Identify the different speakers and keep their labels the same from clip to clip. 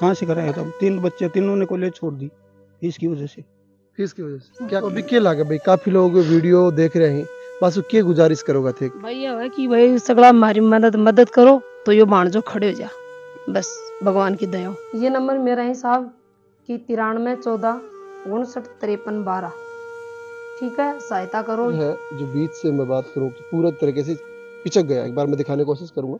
Speaker 1: कहाँ से कराया था तीन बच्चे तीनों ने कॉलेज छोड़ दी फीस की
Speaker 2: वजह से फीस की वजह से क्या तो अभी क्या लागे भाई काफी लोग वीडियो देख रहे हैं बस के गुजारिश करोगा थे
Speaker 3: भैया है कि भाई सगड़ा हमारी मदद मदद करो तो यो बाण जो खड़े हो जा बस भगवान की दया ये नंबर मेरा है साहब कि
Speaker 2: तिरानवे चौदह
Speaker 3: उनसठ तिरपन बारह ठीक है सहायता करो है
Speaker 2: जो बीच से मैं बात करूँ कि पूरा तरीके से पिचक गया एक बार मैं दिखाने की कोशिश करूँगा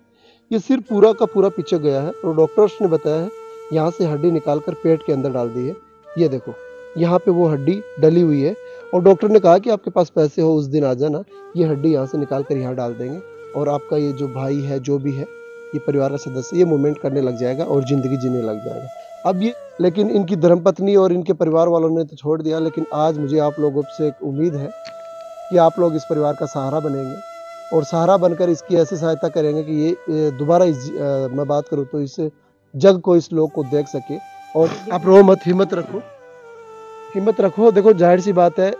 Speaker 2: ये सिर्फ पूरा का पूरा पिचक गया है और डॉक्टर्स ने बताया है यहाँ से हड्डी निकाल कर पेट के अंदर डाल दी है ये देखो यहाँ पे वो हड्डी डली हुई है और डॉक्टर ने कहा कि आपके पास पैसे हो उस दिन आ जाना ये हड्डी यहाँ से निकाल कर यहाँ डाल देंगे और आपका ये जो भाई है जो भी है ये परिवार का सदस्य ये मूवमेंट करने लग जाएगा और ज़िंदगी जीने लग जाएगा अब ये लेकिन इनकी धर्मपत्नी और इनके परिवार वालों ने तो छोड़ दिया लेकिन आज मुझे आप लोगों से एक उम्मीद है कि आप लोग इस परिवार का सहारा बनेंगे और सहारा बनकर इसकी ऐसी सहायता करेंगे कि ये दोबारा इस मैं बात करूँ तो इस जग को इस लोग को देख सके और आप रो मत हिम्मत रखो हिम्मत रखो देखो जाहिर सी बात है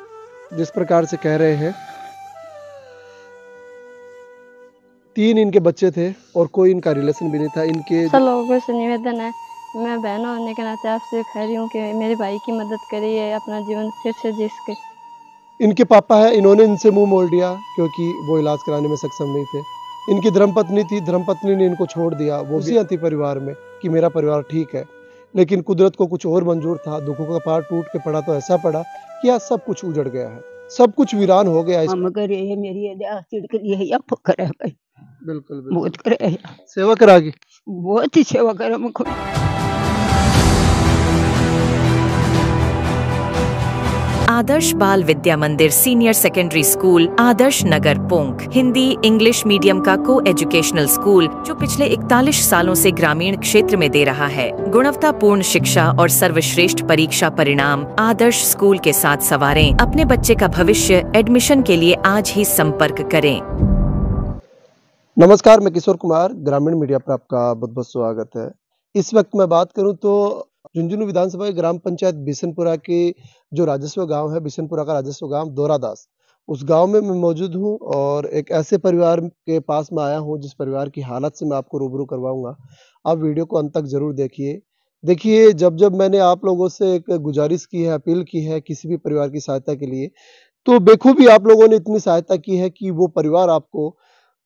Speaker 2: जिस प्रकार से कह रहे हैं तीन इनके बच्चे थे और कोई इनका रिलेशन भी नहीं था इनके
Speaker 3: लोगों से निवेदन है मैं बहन होने के नाते आपसे कह रही हूँ कि मेरे भाई की मदद करिए अपना जीवन फिर से जी सके
Speaker 2: इनके पापा है इन्होंने इनसे मुंह मोड़ दिया क्योंकि वो इलाज कराने में सक्षम नहीं थे इनकी धर्मपत्नी थी धर्मपत्नी ने इनको छोड़ दिया वो भी अति परिवार में कि मेरा परिवार ठीक है लेकिन कुदरत को कुछ और मंजूर था दुखों का पार टूट के पड़ा तो ऐसा पड़ा कि आज सब कुछ उजड़ गया है सब कुछ वीरान हो गया इस हाँ, मगर
Speaker 4: ये मेरी
Speaker 2: बिल्कुल तो बहुत करे सेवा करागी बहुत ही सेवा करे आदर्श Bal Vidya Mandir senior secondary school Adarsh Nagar पोंक हिंदी इंग्लिश मीडियम का को एजुकेशनल स्कूल जो पिछले इकतालीस सालों से ग्रामीण क्षेत्र में दे रहा है गुणवत्तापूर्ण शिक्षा और सर्वश्रेष्ठ परीक्षा परिणाम आदर्श स्कूल के साथ सवारें अपने बच्चे का भविष्य एडमिशन के लिए आज ही संपर्क करें नमस्कार मैं किशोर कुमार ग्रामीण मीडिया पर आपका बहुत बहुत स्वागत है इस वक्त मैं बात करूं तो झुंझुनू विधानसभा के ग्राम पंचायत बिशनपुरा के जो राजस्व गांव है बिशनपुरा का राजस्व गांव दौरादास उस गांव में मैं मौजूद हूं और एक ऐसे परिवार के पास में आया हूं जिस परिवार की हालत से मैं आपको रूबरू करवाऊंगा आप वीडियो को अंत तक ज़रूर देखिए देखिए जब जब मैंने आप लोगों से एक गुजारिश की है अपील की है किसी भी परिवार की सहायता के लिए तो बेखूबी आप लोगों ने इतनी सहायता की है कि वो परिवार आपको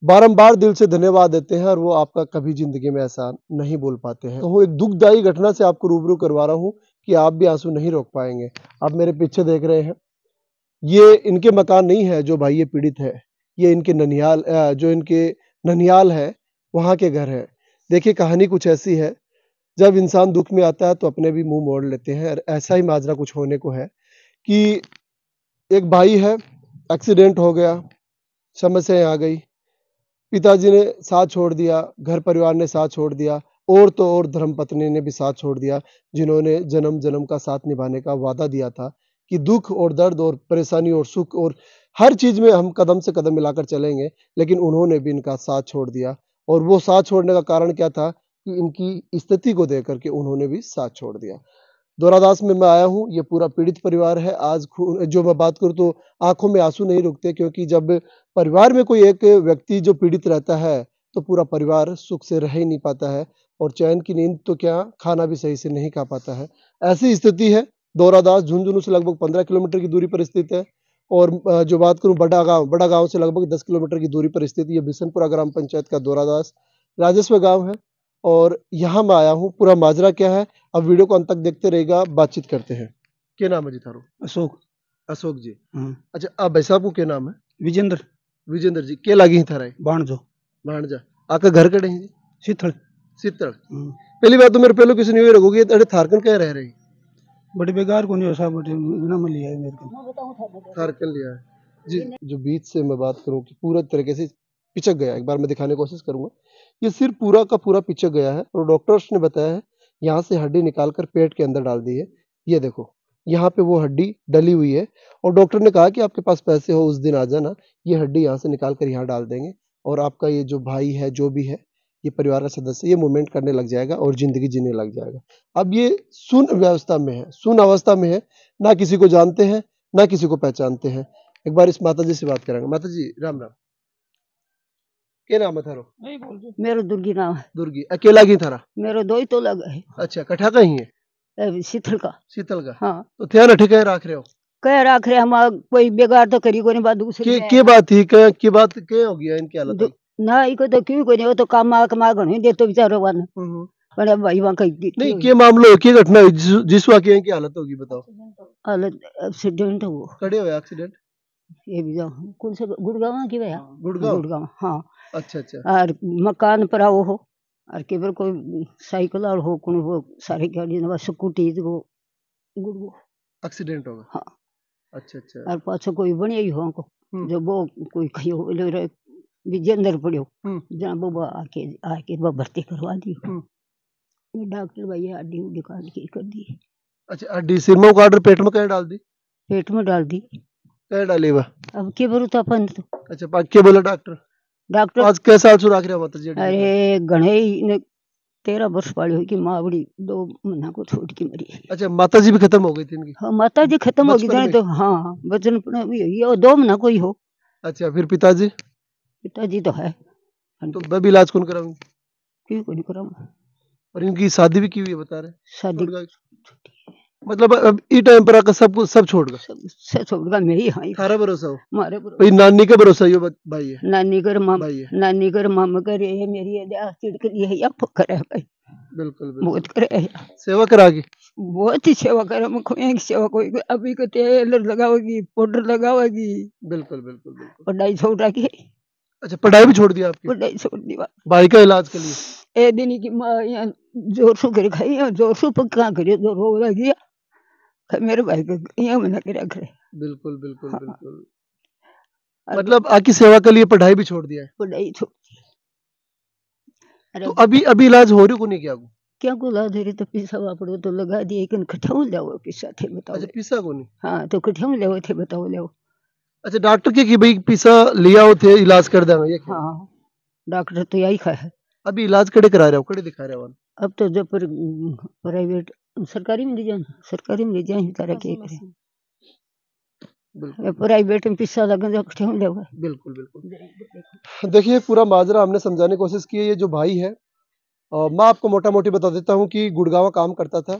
Speaker 2: बारंबार दिल से धन्यवाद देते हैं और वो आपका कभी ज़िंदगी में ऐसा नहीं बोल पाते हैं तो एक दुखदायी घटना से आपको रूबरू करवा रहा हूँ कि आप भी आंसू नहीं रोक पाएंगे आप मेरे पीछे देख रहे हैं ये इनके मकान नहीं है जो भाई ये पीड़ित है ये इनके ननियाल जो इनके ननियाल है वहाँ के घर है देखिए कहानी कुछ ऐसी है जब इंसान दुख में आता है तो अपने भी मुंह मोड़ लेते हैं और ऐसा ही माजरा कुछ होने को है कि एक भाई है एक्सीडेंट हो गया समस्याएं आ गई पिताजी ने साथ छोड़ दिया घर परिवार ने साथ छोड़ दिया और तो और धर्मपत्नी ने भी साथ छोड़ दिया जिन्होंने जन्म जन्म का साथ निभाने का वादा दिया था कि दुख और दर्द और परेशानी और सुख और हर चीज़ में हम कदम से कदम मिलाकर चलेंगे लेकिन उन्होंने भी इनका साथ छोड़ दिया और वो साथ छोड़ने का कारण क्या था कि इनकी स्थिति को देख करके उन्होंने भी साथ छोड़ दिया दौरादास में मैं आया हूँ ये पूरा पीड़ित परिवार है आज जो मैं बात करूँ तो आंखों में आंसू नहीं रुकते क्योंकि जब परिवार में कोई एक व्यक्ति जो पीड़ित रहता है तो पूरा परिवार सुख से रह ही नहीं पाता है और चैन की नींद तो क्या खाना भी सही से नहीं खा पाता है ऐसी स्थिति है दौरादास झुंझुनू से लगभग पंद्रह किलोमीटर की दूरी पर स्थित है और जो बात करूं बड़ा गाँव बड़ा गाँव से लगभग दस किलोमीटर की दूरी पर स्थित ये बिशनपुरा ग्राम पंचायत का दौरादास राजस्व गाँव है और यहाँ मैं आया हूँ पूरा माजरा क्या है अब वीडियो को अंत तक देखते रहेगा बातचीत करते हैं क्या नाम है जी थारो अशोक अशोक जी हम्म। अच्छा आप भाई साहब को क्या नाम है विजेंद्र विजेंद्र जी के लागी ही थारा भाणजो भाणजा आपका घर कड़े है जी सीतल शीतल हम्म। पहली बात तो मेरे पहले किसी न्यू रखोगे अरे थारकन क्या रह रही बड़े बेकार को नहीं हो साहब बड़े बिना मिली है मेरे को थारकन लिया है जी जो बीच से मैं बात करूं कि पूरा तरीके से पिचक गया एक बार मैं दिखाने की कोशिश करूंगा ये सिर पूरा का पूरा पिचक गया है और डॉक्टर्स ने बताया है यहाँ से हड्डी निकाल कर पेट के अंदर डाल दी है ये देखो यहाँ पे वो हड्डी डली हुई है और डॉक्टर ने कहा कि आपके पास पैसे हो उस दिन आ जाना ये हड्डी यहाँ से निकाल कर यहाँ डाल देंगे और आपका ये जो भाई है जो भी है ये परिवार का सदस्य ये मूवमेंट करने लग जाएगा और जिंदगी जीने लग जाएगा अब ये सुन व्यवस्था में है सुन अवस्था में है ना किसी को जानते हैं ना किसी को पहचानते हैं एक बार इस माता जी से बात करेंगे माता जी राम राम क्या नाम है थारो नहीं मेरा दुर्गी नाम है दुर्गी अकेला की थारा
Speaker 4: मेरा दो ही तो लगा है अच्छा कठा का तो ही है शीतल का शीतल का हाँ तो ध्यान अठे कह रख रहे हो कह रख रहे हम कोई बेकार तो करी को नहीं बात दूसरी की की
Speaker 2: बात ही क्या की बात के हो गया इनके हालत
Speaker 4: ना इको तो क्यों को नहीं वो तो काम आ कमा घणी दे तो बेचारो वन पर हम्म, हम्म। भाई वहां कहीं नहीं के
Speaker 2: मामलो की घटना जिस वा वाकई इनकी हालत होगी बताओ
Speaker 4: हालत एक्सीडेंट हो खड़े हो एक्सीडेंट ये भी जाओ कौन से गुड़गांव की भैया हाँ, गुड़गांव गुड़गांव हाँ
Speaker 2: अच्छा अच्छा
Speaker 4: और मकान पर वो हो ಅರ್ಕಿಬರ್ಕೊ साइकिल और होकुण हो सारी गाड़ी ने स्कूटी को गुड़गो एक्सीडेंट हो हाँ
Speaker 2: अच्छा अच्छा और
Speaker 4: पाछो कोई बने ही हो को हम्म। जो वो कोई कहियो ले रे विजेंद्र पड़ियो हम्म। जहाँ वो आके आके वो भर्ती करवा दी हम्म। डॉक्टर भैया आड़ी उड़ी काट के कर दी अच्छा
Speaker 2: आड़ी सिर में काट पेट में कहीं डाल
Speaker 4: दी पेट में डाल
Speaker 2: दी कहीं डाली वह
Speaker 4: अब के बोलो तो अपन तो
Speaker 2: अच्छा के बोला डॉक्टर
Speaker 4: डॉक्टर आज के साल सुराख रहा माता जी अरे घणे ने तेरा वर्ष वाली हुई की मावड़ी दो महीना को छोड़ के मरी
Speaker 2: अच्छा माता जी भी
Speaker 4: खत्म हो गई थी इनकी हां माता जी खत्म हो गई थी तो हां हाँ बचपन में ये दो महीना को ही हो अच्छा फिर पिताजी
Speaker 2: पिताजी तो है तो मैं भी इलाज कौन कराऊं क्यों कोई कराऊं और इनकी शादी भी की हुई है बता रहे शादी मतलब अब ई टाइम पर आकर सब कुछ सब छोड़ गया सब छोड़ गया मेरी हां थारा भरोसा हो
Speaker 4: मारे भरोसा नानी के भरोसा यो
Speaker 2: भाई है
Speaker 4: नानी कर मां भाई है नानी कर मामा कर ये मेरी ली है या फकर है भाई
Speaker 2: बिल्कुल बिल्कुल बहुत करे सेवा करा के
Speaker 4: बहुत ही सेवा करे मुख में एक सेवा कोई अभी को तेल लगाओगी पाउडर लगाओगी बिल्कुल बिल्कुल बिल्कुल पढ़ाई छोड़ के
Speaker 2: अच्छा पढ़ाई भी छोड़
Speaker 4: दिया आपकी पढ़ाई
Speaker 2: छोड़ दी भाई का इलाज के लिए
Speaker 4: ए दिन की मां जोर सु कर खाई जोर से पक्का करियो जोर हो गया मेरे भाई को
Speaker 2: यहाँ बना के रख रहे
Speaker 1: बिल्कुल बिल्कुल हाँ। बिल्कुल
Speaker 2: मतलब आपकी सेवा के लिए पढ़ाई भी छोड़ दिया है पढ़ाई छोड़ तो अभी अभी इलाज हो रही को नहीं क्या को
Speaker 4: क्या को इलाज हो रही तो पीसा वापड़ो तो लगा दिए कन कठाऊ लाओ पीसा थे बताओ अच्छा पीसा को नहीं हां तो कठाऊ लाओ थे बताओ लाओ
Speaker 2: अच्छा डॉक्टर के की भाई पीसा लिया हो थे तो इलाज कर देंगे ये हां डॉक्टर तो यही कहा है अभी इलाज कड़े करा रहे हो कड़े दिखा रहे
Speaker 4: हो अब तो जब प्राइवेट सरकारी में ले जाए सरकारी में ले जाए बेचारा क्या करें
Speaker 1: प्राइवेट
Speaker 2: में पिस्सा लगे तो इकट्ठे होने
Speaker 1: बिल्कुल बिल्कुल
Speaker 2: देखिए पूरा माजरा हमने समझाने की कोशिश की है ये जो भाई है आ, मैं आपको मोटा मोटी बता देता हूँ कि गुड़गावा काम करता था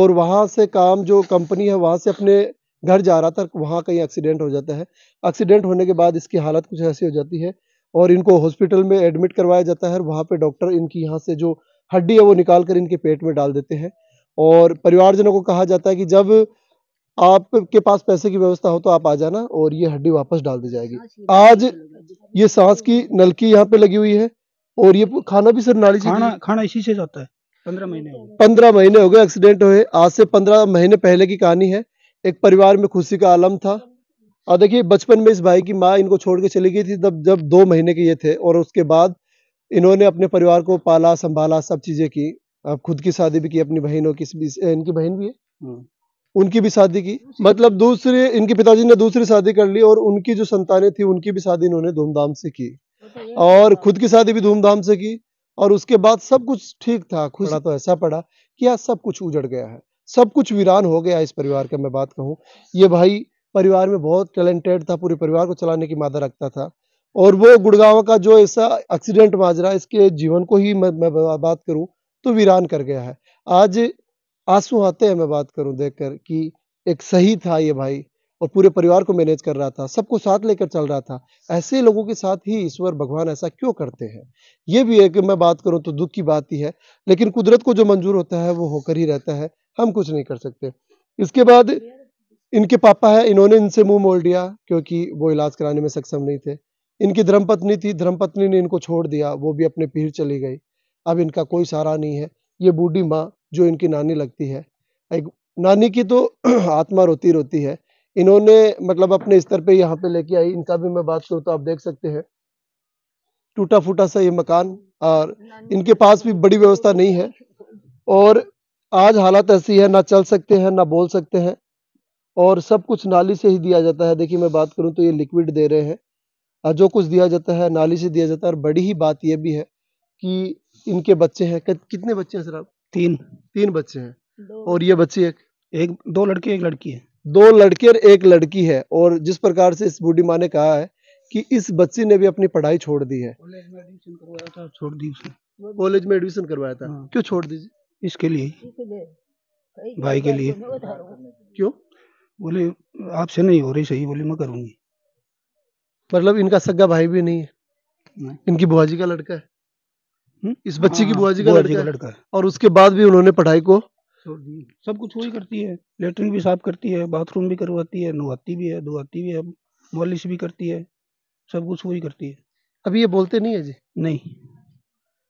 Speaker 2: और वहाँ से काम जो कंपनी है वहाँ से अपने घर जा रहा था वहाँ कहीं एक्सीडेंट हो जाता है एक्सीडेंट होने के बाद इसकी हालत कुछ ऐसी हो जाती है और इनको हॉस्पिटल में एडमिट करवाया जाता है और वहाँ पे डॉक्टर इनकी यहाँ से जो हड्डी है वो निकाल कर इनके पेट में डाल देते हैं और परिवारजनों को कहा जाता है कि जब आपके पास पैसे की व्यवस्था हो तो आप आ जाना और ये हड्डी वापस डाल दी जाएगी हाँ, आज ये सांस की नलकी यहाँ पे लगी हुई है और ये खाना भी सर नाली खाना खाना इसी से जाता है पंद्रह महीने पंद्रह महीने हो गए एक्सीडेंट हुए आज से पंद्रह महीने पहले की कहानी है एक परिवार में खुशी का आलम था और देखिए बचपन में इस भाई की माँ इनको छोड़ के चली गई थी तब जब दो महीने के ये थे और उसके बाद इन्होंने अपने परिवार को पाला संभाला सब चीज़ें की आप खुद की शादी भी की अपनी बहनों की इनकी बहन भी है हम्म। उनकी भी शादी की मतलब दूसरे इनके पिताजी ने दूसरी शादी कर ली और उनकी जो संतानें थी उनकी भी शादी इन्होंने धूमधाम से की अच्छा, और तो- खुद की शादी भी धूमधाम से की और उसके बाद सब कुछ ठीक था खुश तो ऐसा पड़ा कि आज सब कुछ उजड़ गया है सब कुछ वीरान हो गया इस परिवार का मैं बात कहूँ ये भाई परिवार में बहुत टैलेंटेड था पूरे परिवार को चलाने की मादा रखता था और वो गुड़गांव का जो ऐसा एक्सीडेंट माजरा इसके जीवन को ही मैं, मैं बात करूं तो वीरान कर गया है आज आंसू आते हैं मैं बात करूं देखकर कि एक सही था ये भाई और पूरे परिवार को मैनेज कर रहा था सबको साथ लेकर चल रहा था ऐसे लोगों के साथ ही ईश्वर भगवान ऐसा क्यों करते हैं ये भी है कि मैं बात करूं तो दुख की बात ही है लेकिन कुदरत को जो मंजूर होता है वो होकर ही रहता है हम कुछ नहीं कर सकते इसके बाद इनके पापा है इन्होंने इनसे मुंह मोड़ दिया क्योंकि वो इलाज कराने में सक्षम नहीं थे इनकी धर्मपत्नी थी धर्मपत्नी ने इनको छोड़ दिया वो भी अपने पीर चली गई अब इनका कोई सहारा नहीं है ये बूढ़ी माँ जो इनकी नानी लगती है एक नानी की तो आत्मा रोती रोती है इन्होंने मतलब अपने स्तर पे यहाँ पे लेके आई इनका भी मैं बात करूँ तो आप देख सकते हैं टूटा फूटा सा ये मकान और इनके पास भी बड़ी व्यवस्था नहीं है और आज हालत ऐसी है ना चल सकते हैं ना बोल सकते हैं और सब कुछ नाली से ही दिया जाता है देखिए मैं बात करूँ तो ये लिक्विड दे रहे हैं जो कुछ दिया जाता है नाली से दिया जाता है और बड़ी ही बात यह भी है कि इनके बच्चे हैं कितने बच्चे हैं सर आप तीन तीन बच्चे हैं और ये बच्चे एक एक दो लड़के एक लड़की है दो लड़के और एक लड़की है और जिस प्रकार से इस बूढ़ी माँ ने कहा है कि इस बच्ची ने भी अपनी पढ़ाई छोड़ दी है छोड़ दी कॉलेज में एडमिशन करवाया था हाँ। क्यों छोड़ दीजिए इसके लिए
Speaker 1: भाई के लिए क्यों
Speaker 2: बोले आपसे नहीं हो रही सही बोले मैं करूंगी मतलब इनका सगा भाई भी नहीं है इनकी बुआजी का लड़का है हम्म? इस बच्ची की हाँ, बुआ जी का लड़का, लड़का है और उसके बाद भी उन्होंने पढ़ाई को
Speaker 1: सब कुछ वही करती है
Speaker 2: लेटरिन भी साफ करती है
Speaker 1: बाथरूम भी करवाती है नुहाती भी है धोती भी है मालिश भी करती है सब कुछ वही
Speaker 2: करती है अभी ये बोलते नहीं है जी नहीं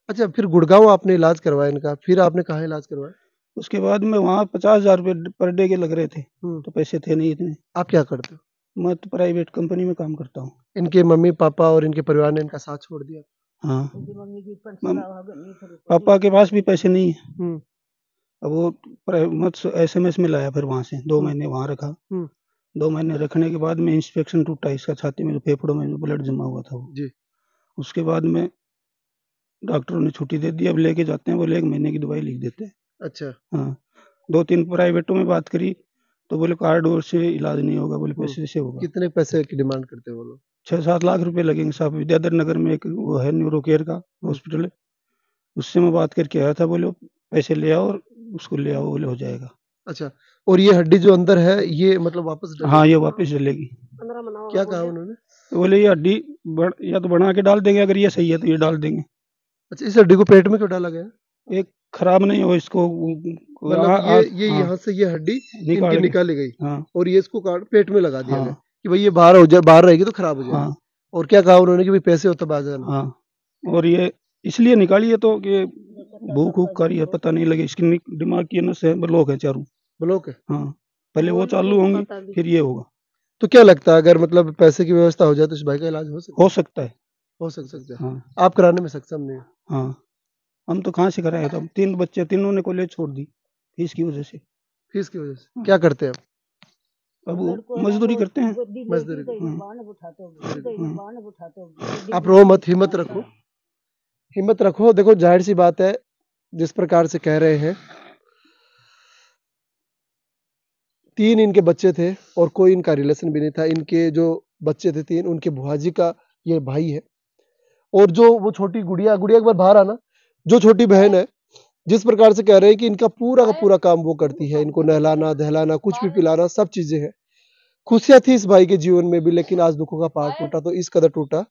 Speaker 2: अच्छा फिर गुड़गांव आपने इलाज करवाया इनका फिर आपने कहा इलाज करवाया उसके बाद में वहाँ पचास हजार रूपए पर डे के लग रहे थे हम्म। तो पैसे थे नहीं इतने आप क्या करते हो मैं तो प्राइवेट कंपनी में काम करता हूँ इनके मम्मी पापा और इनके परिवार ने इनका साथ छोड़ दिया हाँ पापा के पास भी
Speaker 1: पैसे नहीं है हम्म। अब वो एस एम एस में लाया फिर वहाँ से दो हम्म। महीने वहाँ रखा हम्म। दो महीने रखने के बाद में इंस्पेक्शन टूटा इसका छाती में फेफड़ों में ब्लड जमा हुआ था वो जी उसके बाद में डॉक्टरों ने छुट्टी दे दी अब लेके जाते हैं बोले एक महीने की दवाई लिख देते हैं अच्छा हाँ दो तीन प्राइवेटों में बात करी तो बोले कार्ड और से इलाज नहीं होगा बोले पैसे से होगा कितने पैसे की डिमांड करते हैं वो लोग छः सात लाख रुपए लगेंगे साहब विद्याधर नगर में एक वो है न्यूरो केयर का हॉस्पिटल है उससे मैं बात करके आया था बोले पैसे ले आओ और उसको ले आओ बोले हो जाएगा अच्छा और ये हड्डी जो अंदर है ये मतलब वापस हाँ ये वापस डलेगी
Speaker 2: क्या कहा उन्होंने
Speaker 1: तो बोले ये हड्डी या तो बना के डाल देंगे अगर ये सही है तो ये डाल देंगे अच्छा इस हड्डी को पेट में क्यों
Speaker 2: डाला गया एक खराब नहीं हो इसको मतलब हाँ, ये, हाँ, ये हाँ, यहाँ से ये हड्डी निकाली निकाली गई हाँ, और ये इसको पेट में लगा दिया हाँ, कि भाई ये बाहर हो जाए बाहर रहेगी तो खराब हो जाए हाँ। और क्या कहा उन्होंने कि भाई पैसे हो तब आ जाना हाँ और
Speaker 1: ये इसलिए निकाली है तो कि भूख भूख कर ये पता नहीं लगे इसकी दिमाग की नस है ब्लॉक है चारों ब्लॉक है हाँ पहले वो तो चालू होंगे फिर
Speaker 2: ये होगा तो क्या लगता है अगर मतलब पैसे की व्यवस्था हो जाए तो इस भाई का इलाज हो सकता हो सकता है हो सक सकता है हाँ। आप कराने में सक्षम नहीं हाँ हम तो कहाँ से कराए थे
Speaker 1: तीन बच्चे तीनों ने कॉलेज छोड़ दी फीस की वजह से फीस की वजह से हाँ। क्या करते हैं आप
Speaker 2: अब मजदूरी तो करते हैं मजदूरी हाँ।
Speaker 4: हाँ।
Speaker 2: आप रो मत हिम्मत हाँ। रखो हिम्मत रखो देखो जाहिर सी बात है जिस प्रकार से कह रहे हैं तीन इनके बच्चे थे और कोई इनका रिलेशन भी नहीं था इनके जो बच्चे थे तीन उनके भुआजी का ये भाई है और जो वो छोटी गुड़िया गुड़िया एक बार बाहर आना जो छोटी बहन है जिस प्रकार से कह रहे हैं कि इनका पूरा का पूरा काम वो करती है इनको नहलाना दहलाना तो कुछ भी पिलाना सब चीजें हैं खुशियां थी इस भाई के जीवन में भी लेकिन आज दुखों का पहाड़ टूटा तो इस कदर टूटा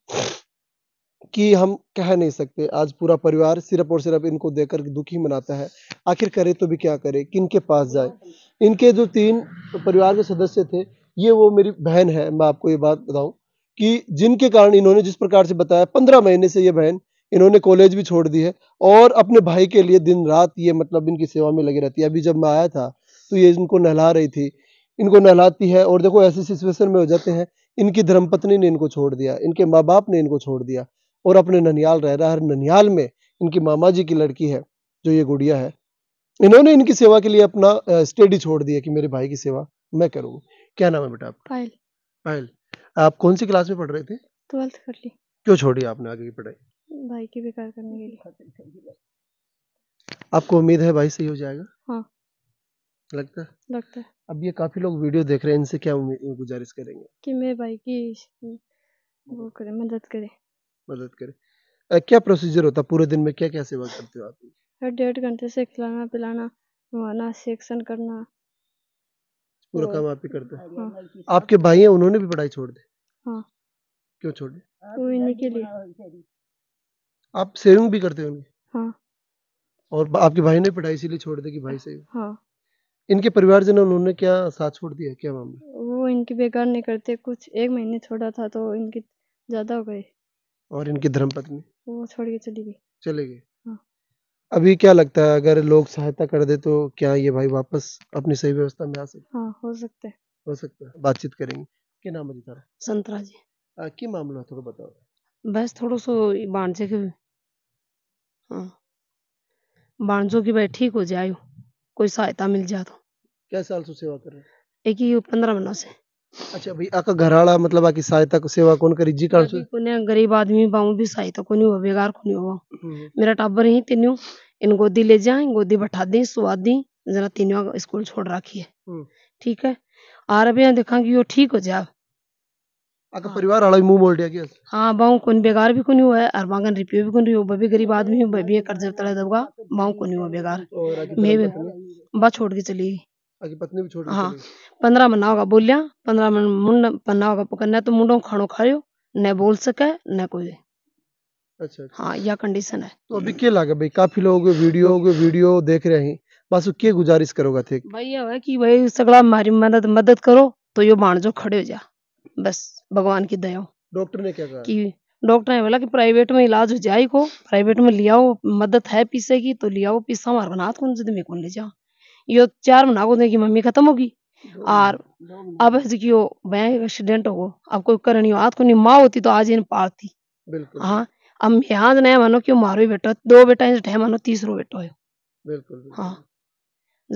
Speaker 2: कि हम कह नहीं सकते आज पूरा परिवार सिर्फ और सिर्फ इनको देकर दुखी मनाता है आखिर करे तो भी क्या करे किन के पास जाए तो इनके जो तीन परिवार के सदस्य थे ये वो मेरी बहन है मैं आपको ये बात बताऊं कि जिनके कारण इन्होंने जिस प्रकार से बताया पंद्रह महीने से ये बहन इन्होंने कॉलेज भी छोड़ दी है और अपने भाई के लिए दिन रात ये मतलब इनकी सेवा में लगी रहती है अभी जब मैं आया था तो ये इनको नहला रही थी इनको नहलाती है और देखो ऐसे सिचुएशन में हो जाते हैं इनकी धर्मपत्नी ने इनको छोड़ दिया इनके माँ बाप ने इनको छोड़ दिया और अपने ननियाल रह रहा है ननियाल में इनकी मामा जी की लड़की है जो ये गुड़िया है इन्होंने इनकी सेवा के लिए अपना स्टडी छोड़ दिया कि मेरे भाई की सेवा मैं करूँगी क्या नाम है बेटा पायल पायल आप कौन सी क्लास में पढ़ रहे थे ट्वेल्थ कर ली क्यों छोड़ी आपने आगे की पढ़ाई
Speaker 3: भाई की बेकार करने के लिए
Speaker 2: आपको उम्मीद है भाई सही हो जाएगा हाँ लगता है लगता है अब ये काफी लोग वीडियो देख रहे हैं इनसे क्या उम्मीद गुजारिश करेंगे
Speaker 3: कि मेरे भाई की वो करे मदद करे
Speaker 2: मदद करे आ, क्या प्रोसीजर होता है पूरे दिन में क्या क्या सेवा करते
Speaker 1: हो आप
Speaker 3: हर डेढ़ घंटे से खिलाना पिलाना नहलाना सेक्शन करना
Speaker 2: पूरा काम आप ही करते हैं हाँ। आपके भाई हैं उन्होंने भी पढ़ाई छोड़ दी हाँ क्यों छोड़
Speaker 1: दी के लिए
Speaker 2: आप सेविंग भी करते होंगे हाँ। और आपके भाई ने पढ़ाई इसीलिए छोड़ दी कि भाई से हाँ। इनके जन उन्होंने क्या साथ छोड़ दिया क्या मामला
Speaker 3: वो इनके बेकार नहीं करते कुछ एक महीने छोड़ा था तो इनकी ज्यादा हो गए
Speaker 2: और इनकी पत्नी
Speaker 3: वो छोड़ के चली गई चले गए हाँ।
Speaker 2: अभी क्या लगता है अगर लोग सहायता कर दे तो क्या ये भाई वापस अपनी सही व्यवस्था में आ सकते हाँ, हो सकते हो सकता है बातचीत करेंगे क्या नाम है संतरा जी क्या मामला थोड़ा बताओ
Speaker 3: बस थोड़ा सो भाणेजे के हाँ भाणजों की भाई ठीक हो जाए कोई सहायता मिल जाए तो
Speaker 2: क्या साल से सेवा कर रहे
Speaker 3: हैं एक ही पंद्रह महीना से
Speaker 2: अच्छा भाई आका घर वाला मतलब आकी सहायता को सेवा कौन करी जी कारण से
Speaker 3: कोने गरीब आदमी बाऊ भी सहायता को नहीं हो बेगार को नहीं हो हम्म। मेरा टाबर ही तीनों इन गोदी ले जाए गोदी बैठा दी सुवा दी जरा तीनों स्कूल छोड़ रखी है हम्म। ठीक है आ रहे देखा कि वो ठीक हो जाए
Speaker 2: आका हाँ। परिवार हळाई मुंह मोल्डिया की
Speaker 3: हां बाऊ कोन बेकार भी कोनी हुआ है और मांगन रिपे भी कोनी हो बबे गरीब आदमी है बबे कर्ज तले दबगा बाऊ कोनी हुआ बेकार मैं भी बा छोड़ के चली आगे पत्नी भी छोड़ के हां 15 महीना होगा बोलिया 15 मन मुंड पन्ना होगा पकड़ना तो मुंडो खानो खायो न बोल सके न कोई अच्छा, अच्छा। हाँ यह कंडीशन है
Speaker 2: तो अभी क्या लगा भाई काफी लोग वीडियो वीडियो देख रहे हैं बस के गुजारिश करोगा थे
Speaker 3: भाई यह है कि भाई सगला हमारी मदद मदद करो तो यो जो खड़े हो जा बस भगवान की दया
Speaker 2: डॉक्टर ने क्या कहा कि
Speaker 3: डॉक्टर ने बोला कि प्राइवेट में इलाज हो जाए को प्राइवेट में लियाओ मदद है पीसे की तो लियाओ पीसा हमारे बना कौन तो जिद में कौन ले जाओ यो चार महीना को देगी मम्मी खत्म होगी और अब जो बैंक एक्सीडेंट हो अब कोई करनी हाथ को नहीं माँ होती तो आज इन पालती हाँ अब यहाँ नया मानो कि मारो बेटा दो बेटा मानो तीसरो बेटा हो
Speaker 1: बिल्कुल हाँ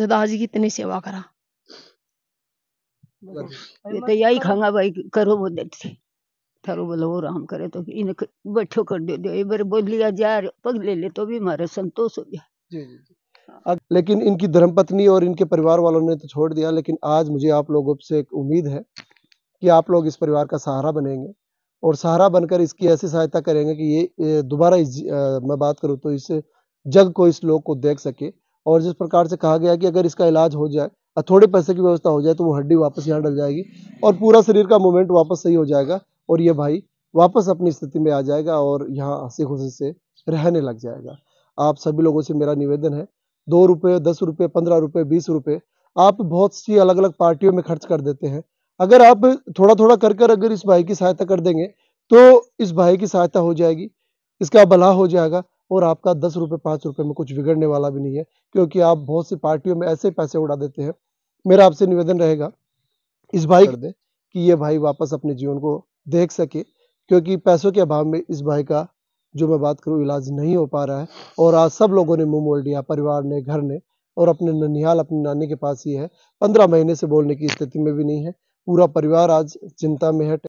Speaker 4: जब आज की इतनी सेवा करा
Speaker 1: तो यही खांगा
Speaker 4: भाई करो वो देते थारो बोलो वो राम करे तो इन बैठो कर दे दे बार बोल लिया जा पग ले ले तो भी हमारा संतोष हो गया
Speaker 2: हाँ। लेकिन इनकी धर्मपत्नी और इनके परिवार वालों ने तो छोड़ दिया लेकिन आज मुझे आप लोगों से एक उम्मीद है कि आप लोग इस परिवार का सहारा बनेंगे और सहारा बनकर इसकी ऐसी सहायता करेंगे कि ये दोबारा इस मैं बात करूँ तो इस जग को इस लोग को देख सके और जिस प्रकार से कहा गया कि अगर इसका इलाज हो जाए थोड़े पैसे की व्यवस्था हो जाए तो वो हड्डी वापस यहाँ डल जाएगी और पूरा शरीर का मूवमेंट वापस सही हो जाएगा और ये भाई वापस अपनी स्थिति में आ जाएगा और यहाँ हंसी खुशी से रहने लग जाएगा आप सभी लोगों से मेरा निवेदन है दो रुपये दस रुपये पंद्रह रुपये बीस रुपये आप बहुत सी अलग अलग पार्टियों में खर्च कर देते हैं अगर आप थोड़ा थोड़ा कर कर अगर इस भाई की सहायता कर देंगे तो इस भाई की सहायता हो जाएगी इसका भला हो जाएगा और आपका दस रुपये पाँच रुपये में कुछ बिगड़ने वाला भी नहीं है क्योंकि आप बहुत सी पार्टियों में ऐसे पैसे उड़ा देते हैं मेरा आपसे निवेदन रहेगा इस भाई कर दे कि ये भाई वापस अपने जीवन को देख सके क्योंकि पैसों के अभाव में इस भाई का जो मैं बात करूँ इलाज नहीं हो पा रहा है और आज सब लोगों ने मुंह मोल दिया परिवार ने घर ने और अपने ननिहाल अपनी नानी के पास ही है पंद्रह महीने से बोलने की स्थिति में भी नहीं है पूरा परिवार आज चिंता में है